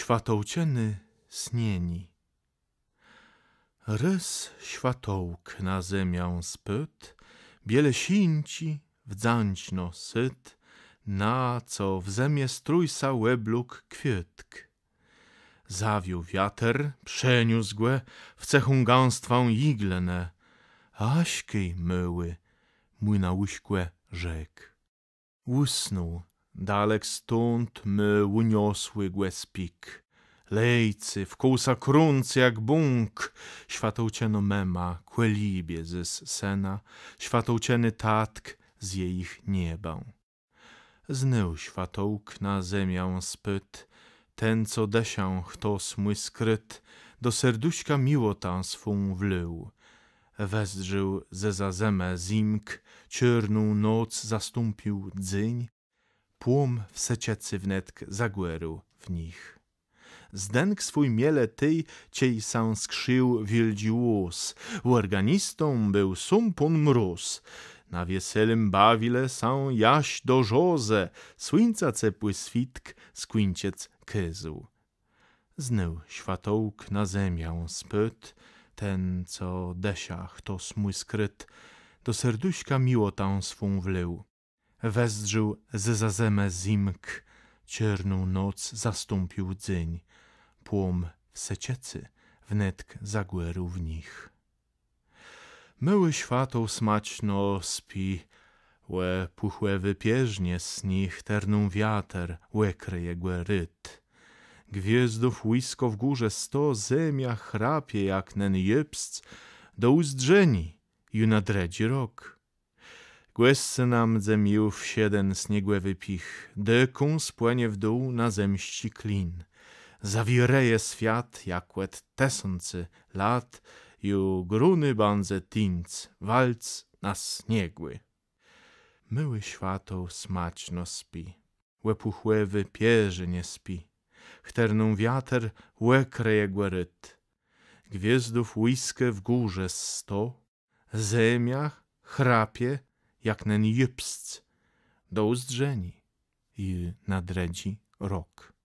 światołcieny snieni. Rys światołk na ziemię spyt, bielesinci wdzanćno syt, na co w zemie strójsa łebluk kwietk. Zawił wiater, przeniósł głę, w cechą gąstwą iglenę, aśkiej myły, mój na łyśkłe rzek. Łysnął Dalek stąd my uniosły głespik. Lejcy, kółsa krunc jak bunk, światoucieno mema, kłelibie ze sena, światoucieny tatk z ich nieba. Znył światołk na zemię spyt, ten co desię chtos mój skryt, do serduśka miłotę swą wlył. Wezdrzył ze zazemę zimk, czerną noc zastąpił dzyń, Płom w seciacy wnet zagłeru w nich. Zdęk swój miele tyj, ciej sam skrzył wieldi łus. Organistą był sumpun mróz. Na wieselym bawile są jaś do żoze, słońca cepły switk, skwinciec kyzł. Znył światołk na ziemię spyt, ten co desiach to mój skryt, do serduśka miłotę swą wlył wezdrzył ze zazemę zimk, cierną noc zastąpił dzień, płom w seciecy wnet zagłeru w nich. Myły światą smaczno spi, łe puchłe wypieżnie z nich terną wiater, łe kryje ryt. Gwiezdów łysko w górze sto, zemia chrapie jak nen jebsc, do uzdrzeni, ju nadredzi rok nam w siedem sniegłewy pich, dekun spłenie w dół na zemści klin. Zawireje świat, łet tesący lat, ju gruny bandze tinc, walc na sniegły. Myły światą smaczno spi, łepuchłewy pierzy nie spi, chterną wiater łekreje gweryt. Gwiezdów łiskę w górze sto, zemiach, chrapie, jak nen jypsc, do uzdrzeni i nadredzi rok.